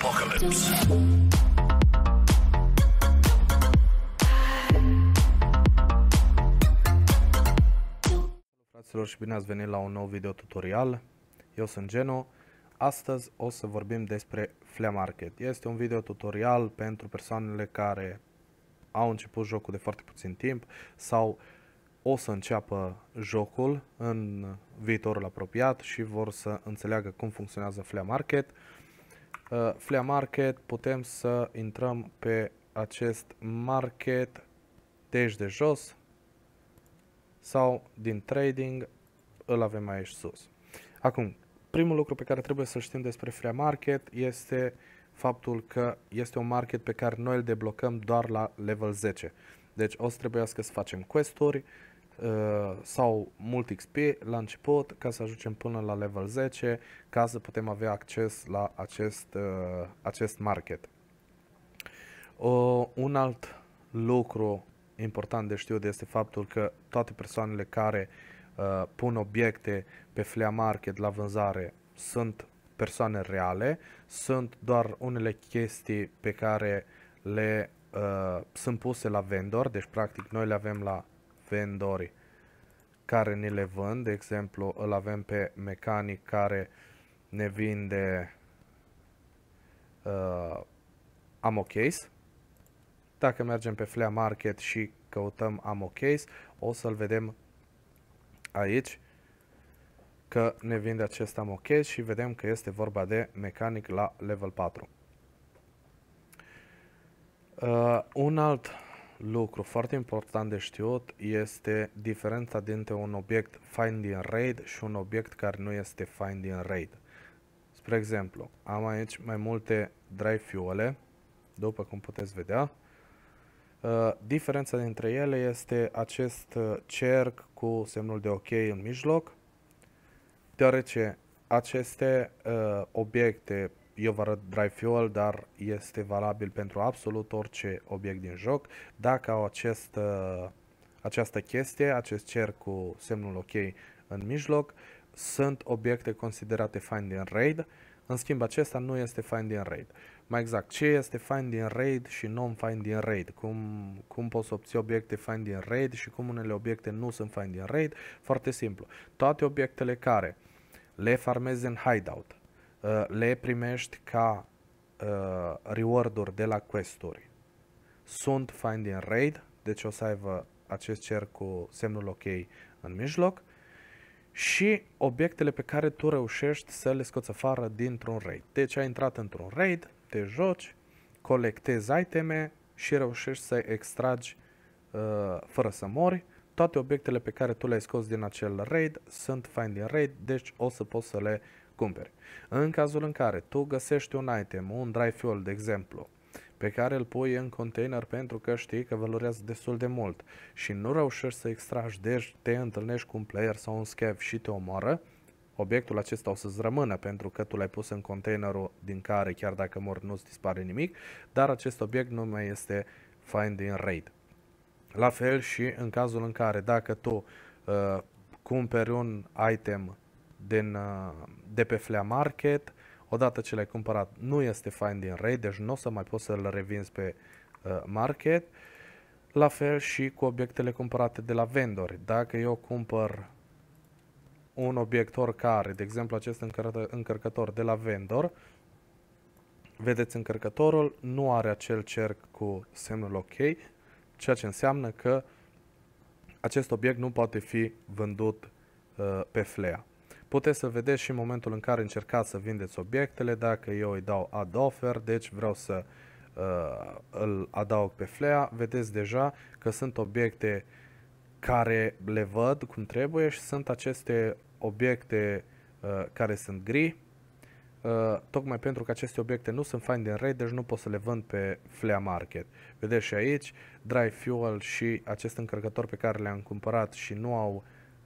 Apocalypse. Fraților și bine ați venit la un nou video tutorial. Eu sunt Geno. Astăzi o să vorbim despre Flea Market. Este un video tutorial pentru persoanele care au început jocul de foarte puțin timp sau o să înceapă jocul în viitorul apropiat și vor să înțeleagă cum funcționează Flea Market. Uh, Uh, Flea Market, putem să intrăm pe acest market deci de jos sau din trading îl avem aici sus. Acum, primul lucru pe care trebuie să știm despre Flea Market este faptul că este un market pe care noi îl deblocăm doar la level 10. Deci o să trebuiască să facem questuri. uh, Uh, sau mult XP la început ca să ajungem până la level 10 ca să putem avea acces la acest, uh, acest market. Un alt lucru important de știut este faptul că toate persoanele care uh, pun obiecte pe flea market la vânzare sunt persoane reale, sunt doar unele chestii pe care le uh, sunt puse la vendor, deci practic noi le avem la vendori care ni le vând. De exemplu, îl avem pe mecanic care ne vinde uh, case. Dacă mergem pe Flea Market și căutăm case, o să-l vedem aici că ne vinde acest case și vedem că este vorba de mecanic la level 4. Uh, un alt lucru foarte important de știut este diferența dintre un obiect find in RAID și un obiect care nu este find in RAID. Spre exemplu, am aici mai multe drive fiule, după cum puteți vedea. Uh, diferența dintre ele este acest uh, cerc cu semnul de OK în mijloc, deoarece aceste uh, obiecte eu vă arăt Drive Fuel, dar este valabil pentru absolut orice obiect din joc. Dacă au acest, uh, această chestie, acest cer cu semnul OK în mijloc, sunt obiecte considerate fine din RAID, în schimb acesta nu este fine din RAID. Mai exact, ce este fine din RAID și non fine din RAID? Cum, cum poți să obții obiecte fine din RAID și cum unele obiecte nu sunt fine din RAID? Foarte simplu. Toate obiectele care le farmezi în hideout, Uh, le primești ca uh, reward-uri de la quest-uri. Sunt Finding Raid, deci o să aibă acest cer cu semnul OK în mijloc și obiectele pe care tu reușești să le scoți afară dintr-un raid. Deci ai intrat într-un raid, te joci, colectezi iteme și reușești să extragi uh, fără să mori. Toate obiectele pe care tu le-ai scos din acel raid sunt Finding Raid, deci o să poți să le uh, cumperi. În cazul în care tu găsești un item, un dry fuel de exemplu, pe care îl pui în container pentru că știi că valorează destul de mult și nu reușești să extragi, deci te întâlnești cu un player sau un scav și te omoară, obiectul acesta o să-ți rămână pentru că tu l-ai pus în containerul din care chiar dacă mor nu-ți dispare nimic, dar acest obiect nu mai este find in raid. La fel și în cazul în care dacă tu uh, cumperi un item din, uh, de pe Flea Market, odată ce l-ai cumpărat nu este fain din rei, deci nu o să mai poți să-l revinzi pe uh, market. La fel și cu obiectele cumpărate de la vendori. Dacă eu cumpăr un obiect oricare, de exemplu acest încăr încărcător de la vendor, vedeți încărcătorul nu are acel cerc cu semnul OK, ceea ce înseamnă că acest obiect nu poate fi vândut uh, pe flea. Puteți să vedeți și momentul în care încercați să vindeți obiectele, dacă eu îi dau add offer, deci vreau să uh, îl adaug pe flea, vedeți deja că sunt obiecte care le văd cum trebuie și sunt aceste obiecte uh, care sunt gri, Uh, tocmai pentru că aceste obiecte nu sunt find din rate, deci nu pot să le vând pe Flea Market. Vedeți și aici, Dry Fuel și acest încărcător pe care le-am cumpărat și nu au uh,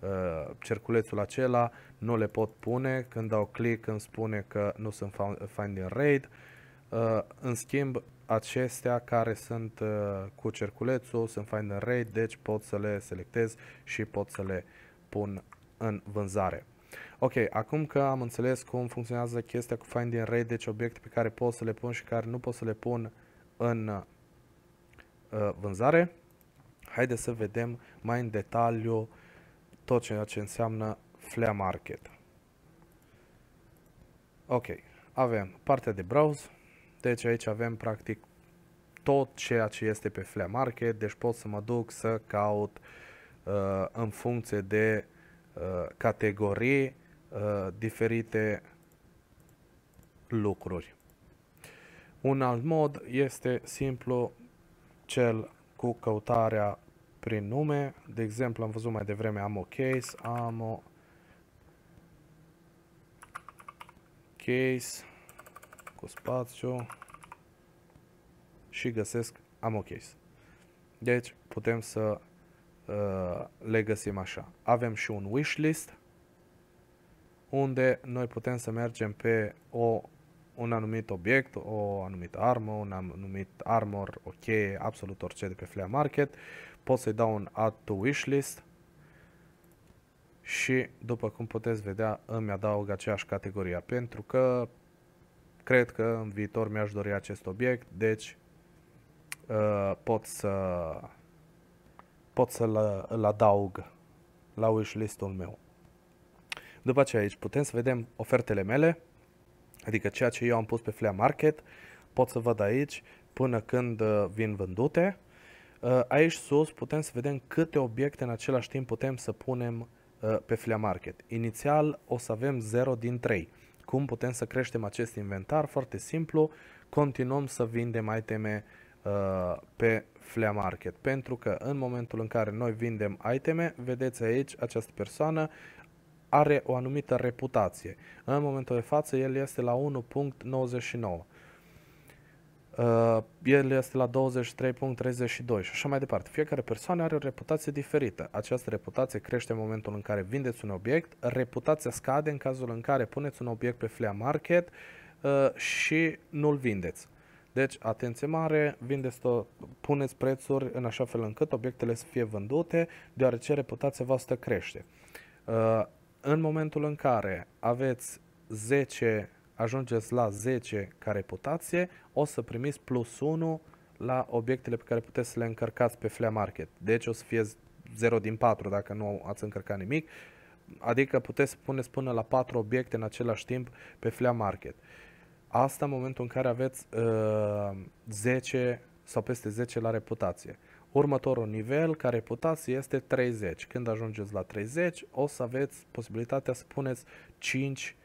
Uh, cerculețul acela, nu le pot pune, când dau click îmi spune că nu sunt find in RAID, uh, în schimb acestea care sunt uh, cu cerculețul sunt find in RAID, deci pot să le selectez și pot să le pun în vânzare. Ok, acum că am înțeles cum funcționează chestia cu find in RAID, deci obiecte pe care pot să le pun și care nu pot să le pun în uh, vânzare, haideți să vedem mai în detaliu tot ceea ce înseamnă flea market. Ok, avem partea de browse, deci aici avem practic tot ceea ce este pe flea market, deci pot să mă duc să caut uh, în funcție de uh, categorii uh, diferite lucruri. Un alt mod este simplu cel cu căutarea prin nume. De exemplu, am văzut mai devreme am o case, am o case cu spațiu și găsesc am o case. Deci putem să uh, le găsim așa. Avem și un wishlist unde noi putem să mergem pe o, un anumit obiect, o anumită armă, un anumit armor, o cheie, absolut orice de pe Flea Market pot să-i dau un add to wishlist și după cum puteți vedea îmi adaug aceeași categoria pentru că cred că în viitor mi-aș dori acest obiect deci uh, pot să pot să-l îl adaug la wishlistul meu. După aceea aici putem să vedem ofertele mele, adică ceea ce eu am pus pe Flea Market, pot să văd aici până când uh, vin vândute Uh, aici sus putem să vedem câte obiecte în același timp putem să punem uh, pe Flea Market. Inițial o să avem 0 din 3. Cum putem să creștem acest inventar? Foarte simplu, continuăm să vindem iteme uh, pe Flea Market. Pentru că în momentul în care noi vindem iteme, vedeți aici, această persoană are o anumită reputație. În momentul de față el este la 1.99. Uh, el este la 23.32 și așa mai departe. Fiecare persoană are o reputație diferită. Această reputație crește în momentul în care vindeți un obiect, reputația scade în cazul în care puneți un obiect pe flea market uh, și nu-l vindeți. Deci, atenție mare, vindeți tot, puneți prețuri în așa fel încât obiectele să fie vândute, deoarece reputația voastră crește. Uh, în momentul în care aveți 10 ajungeți la 10 ca reputație, o să primiți plus 1 la obiectele pe care puteți să le încărcați pe Flea Market. Deci o să fie 0 din 4 dacă nu ați încărcat nimic, adică puteți să puneți până la 4 obiecte în același timp pe Flea Market. Asta în momentul în care aveți uh, 10 sau peste 10 la reputație. Următorul nivel ca reputație este 30. Când ajungeți la 30, o să aveți posibilitatea să puneți 5 uh,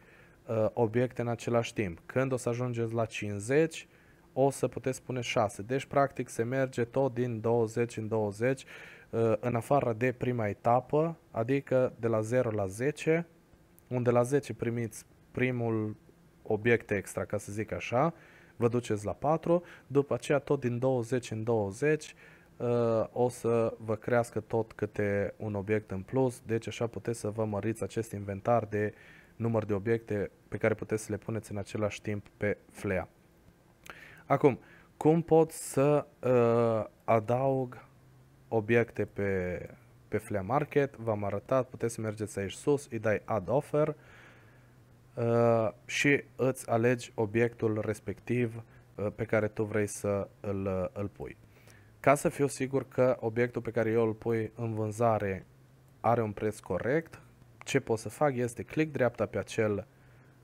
uh, obiecte în același timp. Când o să ajungeți la 50, o să puteți pune 6. Deci, practic, se merge tot din 20 în 20, uh, în afară de prima etapă, adică de la 0 la 10, unde la 10 primiți primul obiect extra, ca să zic așa, vă duceți la 4, după aceea tot din 20 în 20 uh, o să vă crească tot câte un obiect în plus, deci așa puteți să vă măriți acest inventar de uh, număr de obiecte pe care puteți să le puneți în același timp pe flea. Acum, cum pot să uh, adaug obiecte pe, pe Flea Market? V-am arătat, puteți să mergeți aici sus, îi dai Add Offer uh, și îți alegi obiectul respectiv uh, pe care tu vrei să îl, uh, îl pui. Ca să fiu sigur că obiectul pe care eu îl pui în vânzare are un preț corect, ce pot să fac este click dreapta pe acel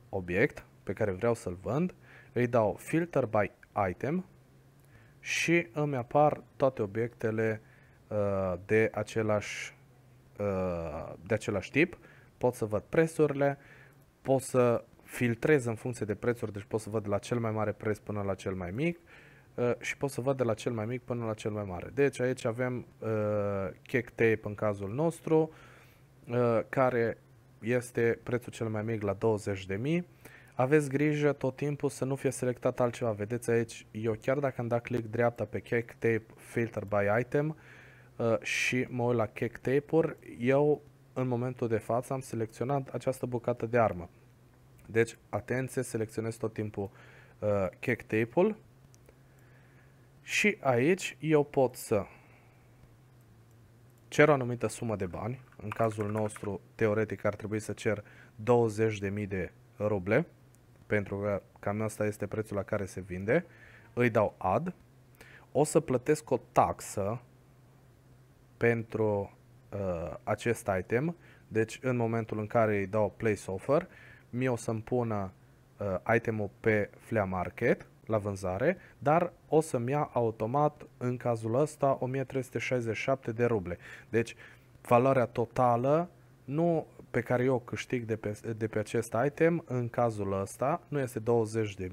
obiect pe care vreau să-l vând, îi dau filter by item și îmi apar toate obiectele uh, de, același, uh, de același tip. Pot să văd prețurile, pot să filtrez în funcție de prețuri, deci pot să văd de la cel mai mare preț până la cel mai mic uh, și pot să văd de la cel mai mic până la cel mai mare. Deci aici avem uh, cake tape în cazul nostru, uh, Uh, care este prețul cel mai mic la 20.000. Aveți grijă tot timpul să nu fie selectat altceva. Vedeți aici, eu chiar dacă am dat click dreapta pe Cake Tape Filter by Item uh, și mă uit la Cake Tape-uri, eu în momentul de față am selecționat această bucată de armă. Deci, atenție, selecționez tot timpul uh, Cake Tape-ul și aici eu pot să cer o anumită sumă de bani, în cazul nostru teoretic ar trebui să cer 20.000 de ruble, pentru că cam asta este prețul la care se vinde, îi dau ad, o să plătesc o taxă pentru uh, acest item, deci în momentul în care îi dau place offer, mi o să-mi pună uh, itemul pe Flea Market, la vânzare, dar o să-mi ia automat în cazul ăsta 1367 de ruble. Deci valoarea totală nu pe care eu câștig de pe, de pe acest item în cazul ăsta nu este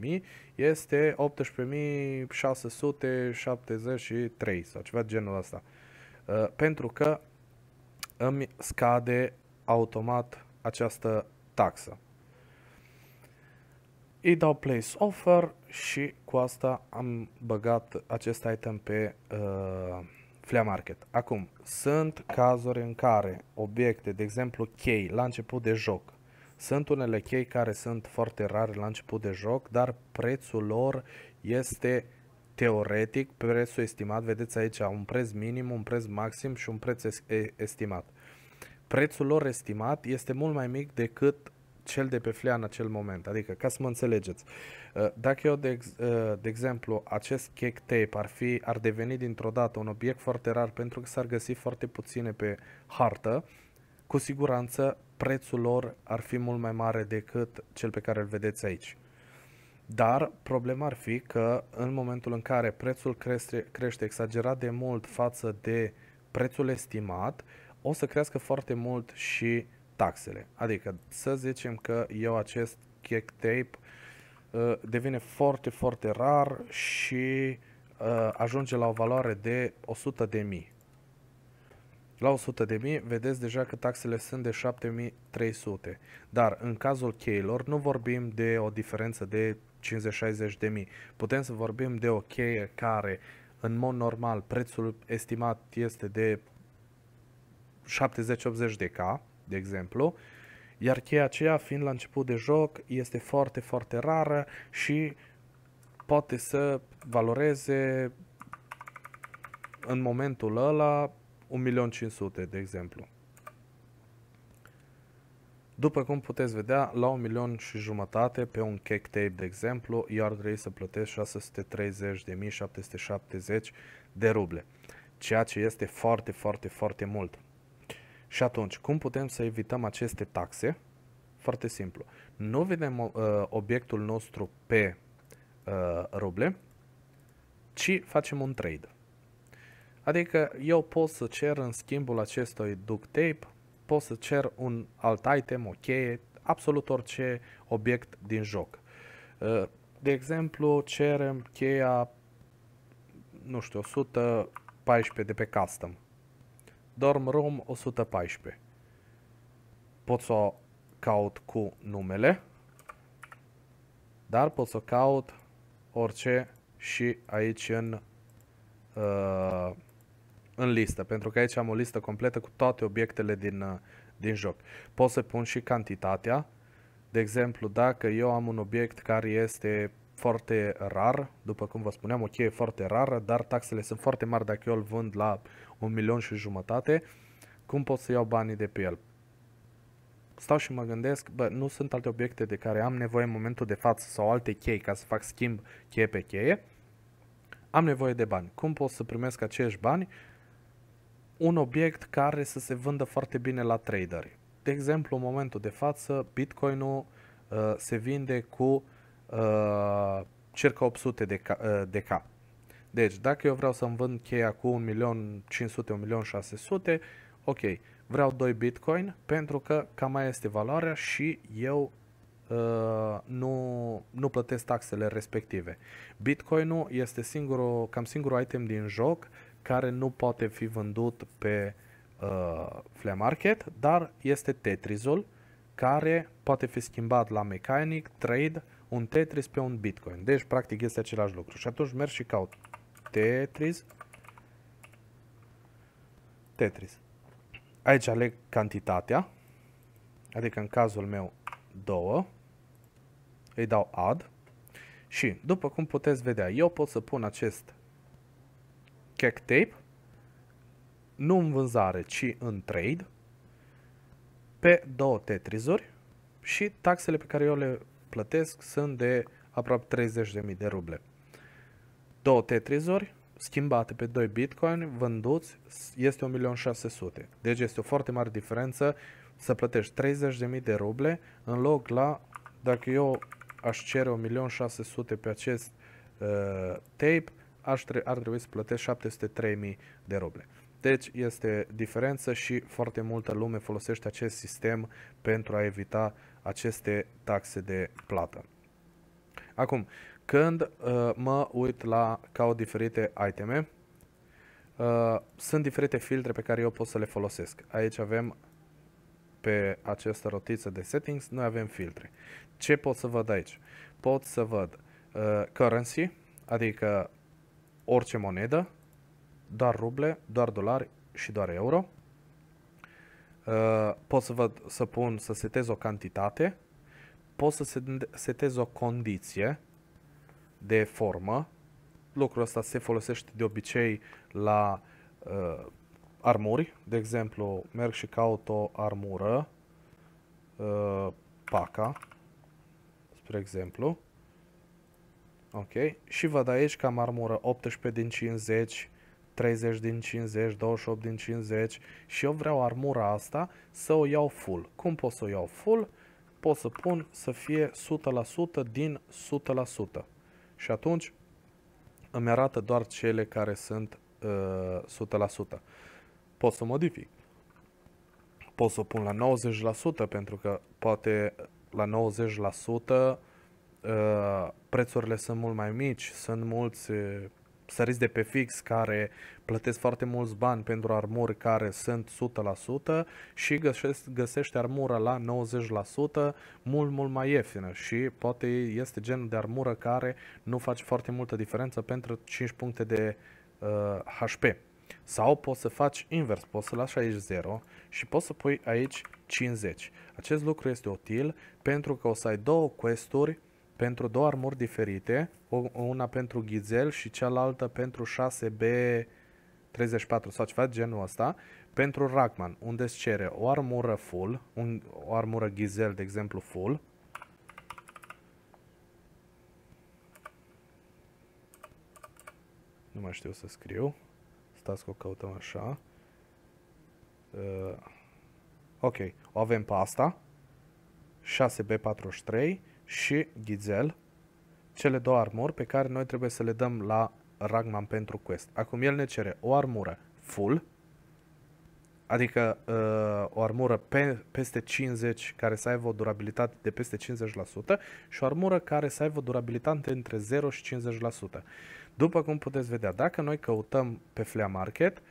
20.000, este 18.673 sau ceva de genul ăsta. Uh, pentru că îmi scade automat această taxă îi dau place offer și cu asta am băgat acest item pe uh, flea market. Acum, sunt cazuri în care obiecte, de exemplu chei la început de joc, sunt unele chei care sunt foarte rare la început de joc, dar prețul lor este teoretic, prețul estimat, vedeți aici un preț minim, un preț maxim și un preț estimat. Prețul lor estimat este mult mai mic decât cel de pe flea în acel moment. Adică, ca să mă înțelegeți, uh, dacă eu, de, uh, de exemplu, acest cake tape ar, fi, ar deveni dintr-o dată un obiect foarte rar pentru că s-ar găsi foarte puține pe hartă, cu siguranță prețul lor ar fi mult mai mare decât cel pe care îl vedeți aici. Dar problema ar fi că în momentul în care prețul crește, crește exagerat de mult față de prețul estimat, o să crească foarte mult și taxele. Adică să zicem că eu acest check tape uh, devine foarte, foarte rar și uh, ajunge la o valoare de 100 de mii. La 100 de mii vedeți deja că taxele sunt de 7300, dar în cazul cheilor nu vorbim de o diferență de 50-60 de mii. Putem să vorbim de o cheie care în mod normal prețul estimat este de 70-80 de K, de exemplu, iar cheia aceea, fiind la început de joc, este foarte, foarte rară și poate să valoreze în momentul ăla 1.500.000 de exemplu. După cum puteți vedea, la 1 milion și jumătate pe un cake tape, de exemplu, eu ar trebui să plătesc 630.770 de ruble, ceea ce este foarte, foarte, foarte mult. Și atunci, cum putem să evităm aceste taxe? Foarte simplu. Nu vedem uh, obiectul nostru pe uh, ruble, ci facem un trade. Adică eu pot să cer în schimbul acestui duct tape, pot să cer un alt item, o cheie, absolut orice obiect din joc. Uh, de exemplu, cerem cheia, nu știu, 114 de pe custom Dorm Room 114. Pot să caut cu numele, dar pot să caut orice și aici în, uh, în listă, pentru că aici am o listă completă cu toate obiectele din, uh, din joc. Pot să pun și cantitatea, de exemplu, dacă eu am un obiect care este foarte rar, după cum vă spuneam, o cheie foarte rară, dar taxele sunt foarte mari dacă eu îl vând la un milion și jumătate, cum pot să iau banii de pe el? Stau și mă gândesc, bă, nu sunt alte obiecte de care am nevoie în momentul de față sau alte chei ca să fac schimb cheie pe cheie, am nevoie de bani. Cum pot să primesc acești bani? Un obiect care să se vândă foarte bine la traderi. De exemplu, în momentul de față, Bitcoin-ul uh, se vinde cu uh, circa 800 de, ca, uh, de cap. Deci, dacă eu vreau să-mi vând cheia cu 1.500.000-1.600.000, ok, vreau 2 bitcoin pentru că cam mai este valoarea și eu uh, nu, nu plătesc taxele respective. Bitcoinul este singurul, cam singurul item din joc care nu poate fi vândut pe uh, flea market, dar este Tetrisul care poate fi schimbat la mechanic, trade un Tetris pe un Bitcoin. Deci, practic, este același lucru. Și atunci merg și caut Tetris. Tetris. Aici aleg cantitatea, adică în cazul meu 2, îi dau add și după cum puteți vedea, eu pot să pun acest check tape, nu în vânzare, ci în trade, pe două tetrizuri și taxele pe care eu le plătesc sunt de aproape 30.000 de ruble. Două tetrizori schimbate pe 2 bitcoin vânduți este 1.600.000. Deci este o foarte mare diferență să plătești 30.000 de ruble în loc la, dacă eu aș cere 1.600.000 pe acest uh, tape, aș tre- ar trebui să plătești 703.000 de ruble. Deci este diferență și foarte multă lume folosește acest sistem pentru a evita aceste taxe de plată. Acum, când uh, mă uit la caut diferite iteme, uh, sunt diferite filtre pe care eu pot să le folosesc. Aici avem pe această rotiță de settings, noi avem filtre. Ce pot să văd aici? Pot să văd uh, currency, adică orice monedă, doar ruble, doar dolari și doar euro. Uh, pot să, vă, să pun, să setez o cantitate, pot să setez o condiție de formă. Lucrul ăsta se folosește de obicei la uh, armuri. De exemplu, merg și caut o armură, uh, paca, spre exemplu. Ok, și văd aici că am armură 18 din 50, 30 din 50, 28 din 50 și eu vreau armura asta să o iau full. Cum pot să o iau full? Pot să pun să fie 100% din 100%. Și atunci îmi arată doar cele care sunt uh, 100%. Pot să modific. Pot să pun la 90% pentru că poate la 90% uh, prețurile sunt mult mai mici, sunt mulți uh, săriți de pe fix care plătesc foarte mulți bani pentru armuri care sunt 100% și găsești, găsești armură la 90% mult, mult mai ieftină și poate este genul de armură care nu face foarte multă diferență pentru 5 puncte de uh, HP. Sau poți să faci invers, poți să lași aici 0 și poți să pui aici 50. Acest lucru este util pentru că o să ai două questuri pentru două armuri diferite, una pentru ghizel și cealaltă pentru 6B34 sau ceva genul ăsta, pentru Rackman, unde îți cere o armură full, un, o armură ghizel, de exemplu, full, nu mai știu să scriu, stați că o căutăm așa, uh, ok, o avem pe asta, 6B43, și Ghizel, cele două armuri pe care noi trebuie să le dăm la Ragman pentru quest. Acum el ne cere o armură full, adică uh, o armură pe, peste 50 care să aibă o durabilitate de peste 50% și o armură care să aibă o durabilitate între 0 și 50%. După cum puteți vedea, dacă noi căutăm pe Flea Market,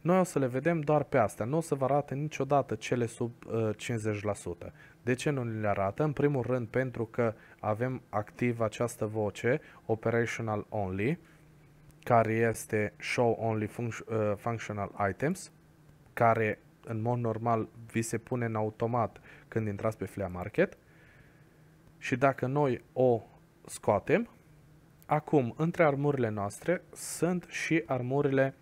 noi o să le vedem doar pe astea, nu o să vă arate niciodată cele sub uh, 50%. De ce nu le arată? În primul rând pentru că avem activ această voce operational only care este show only uh, functional items care în mod normal vi se pune în automat când intrați pe Flea Market și dacă noi o scoatem, acum între armurile noastre sunt și armurile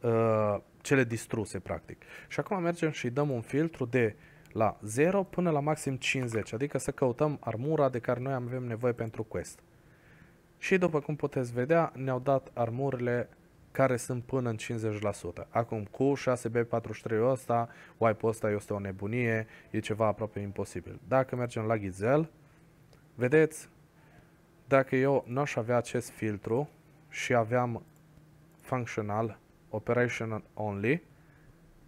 uh, cele distruse practic. Și acum mergem și dăm un filtru de la 0 până la maxim 50, adică să căutăm armura de care noi avem nevoie pentru quest. Și după cum puteți vedea, ne-au dat armurile care sunt până în 50%. Acum cu 6B43 ăsta, wipe-ul ăsta este o nebunie, e ceva aproape imposibil. Dacă mergem la ghizel, vedeți, dacă eu n-aș avea acest filtru și aveam functional, operational only,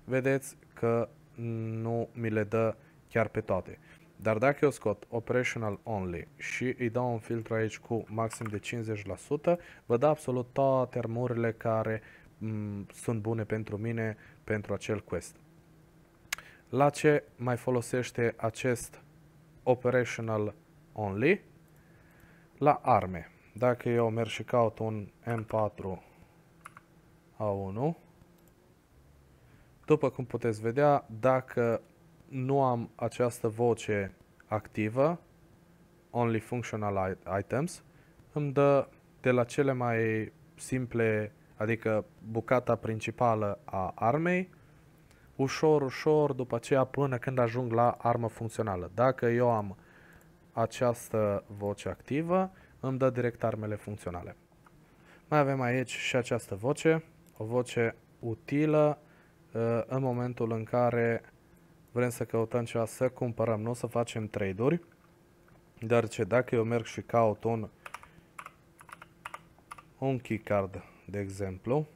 vedeți că nu mi le dă chiar pe toate. Dar dacă eu scot operational only și îi dau un filtru aici cu maxim de 50%, vă dă absolut toate armurile care mm, sunt bune pentru mine pentru acel quest. La ce mai folosește acest operational only? La arme. Dacă eu merg și caut un M4 A1, după cum puteți vedea, dacă nu am această voce activă, Only Functional Items, îmi dă de la cele mai simple, adică bucata principală a armei, ușor, ușor, după aceea până când ajung la armă funcțională. Dacă eu am această voce activă, îmi dă direct armele funcționale. Mai avem aici și această voce, o voce utilă Eh, în momentul în care vrem să căutăm ceva, să cumpărăm, nu o să facem trade-uri, dar ce dacă eu merg și caut un, un keycard, de exemplu,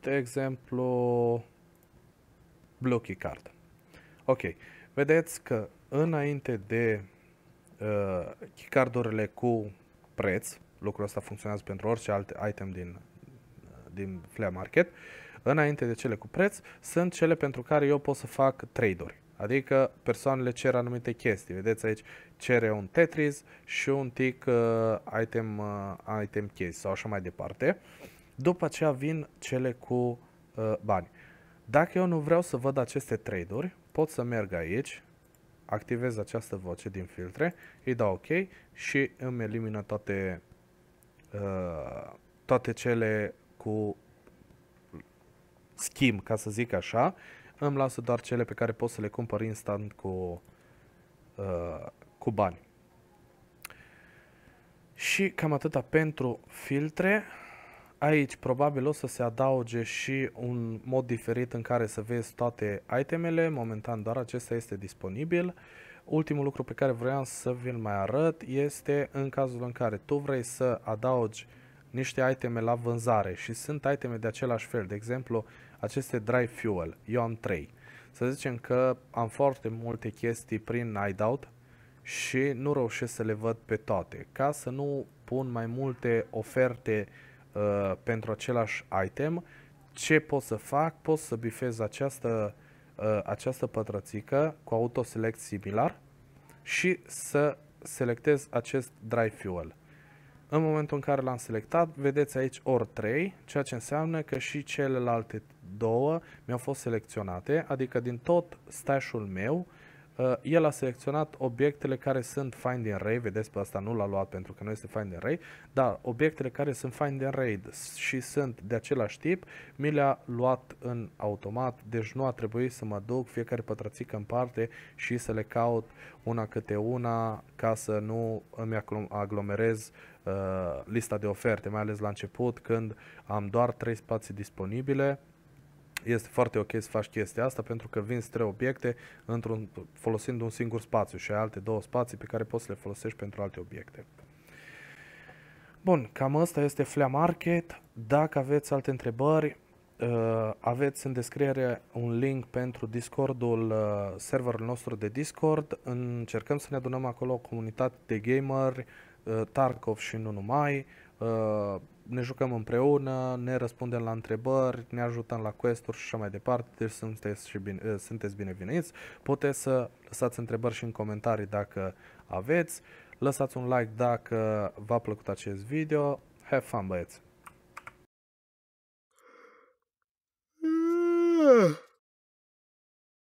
de exemplu, blue keycard. Ok, vedeți că înainte de uh, keycardurile cu preț, lucrul ăsta funcționează pentru orice alt item din, din flea market, uh, înainte de cele cu preț, sunt cele pentru care eu pot să fac trade-uri. Adică persoanele cer anumite chestii. Vedeți aici cere un Tetris și un tic uh, item, uh, item case sau așa mai departe. După aceea vin cele cu uh, bani. Dacă eu nu vreau să văd aceste trade-uri, pot să merg aici, activez această voce din filtre, îi dau OK și îmi elimină toate, uh, toate cele cu schimb, ca să zic așa, îmi lasă doar cele pe care pot să le cumpăr instant cu, uh, cu bani. Și cam atâta pentru filtre. Aici probabil o să se adauge și un mod diferit în care să vezi toate itemele, momentan doar acesta este disponibil. Ultimul lucru pe care vreau să vi-l mai arăt este în cazul în care tu vrei să adaugi niște iteme la vânzare și sunt iteme de același fel, de exemplu aceste dry fuel. Eu am 3. Să zicem că am foarte multe chestii prin out și nu reușesc să le văd pe toate. Ca să nu pun mai multe oferte uh, pentru același item, ce pot să fac? Pot să bifez această, uh, această pătrățică cu autoselect similar și să selectez acest dry fuel. În momentul în care l-am selectat, vedeți aici ori 3, ceea ce înseamnă că și celelalte două mi-au fost selecționate, adică din tot stash-ul meu, uh, el a selecționat obiectele care sunt find in raid, vedeți pe asta nu l-a luat pentru că nu este find in raid, dar obiectele care sunt find in raid și sunt de același tip, mi le-a luat în automat, deci nu a trebuit să mă duc fiecare pătrățică în parte și să le caut una câte una ca să nu îmi aglomerez uh, lista de oferte, mai ales la început când am doar 3 spații disponibile, este foarte ok să faci chestia asta pentru că vinzi trei obiecte într-un, folosind un singur spațiu și ai alte două spații pe care poți să le folosești pentru alte obiecte. Bun, cam asta este Flea Market. Dacă aveți alte întrebări, uh, aveți în descriere un link pentru Discordul uh, serverul nostru de Discord. Încercăm să ne adunăm acolo o comunitate de gameri, uh, Tarkov și nu numai ne jucăm împreună, ne răspundem la întrebări, ne ajutăm la quest-uri și așa mai departe, deci sunteți, și bine, eh, sunteți bineveniți. Puteți să lăsați întrebări și în comentarii dacă aveți. Lăsați un like dacă v-a plăcut acest video. Have fun, băieți! Yeah.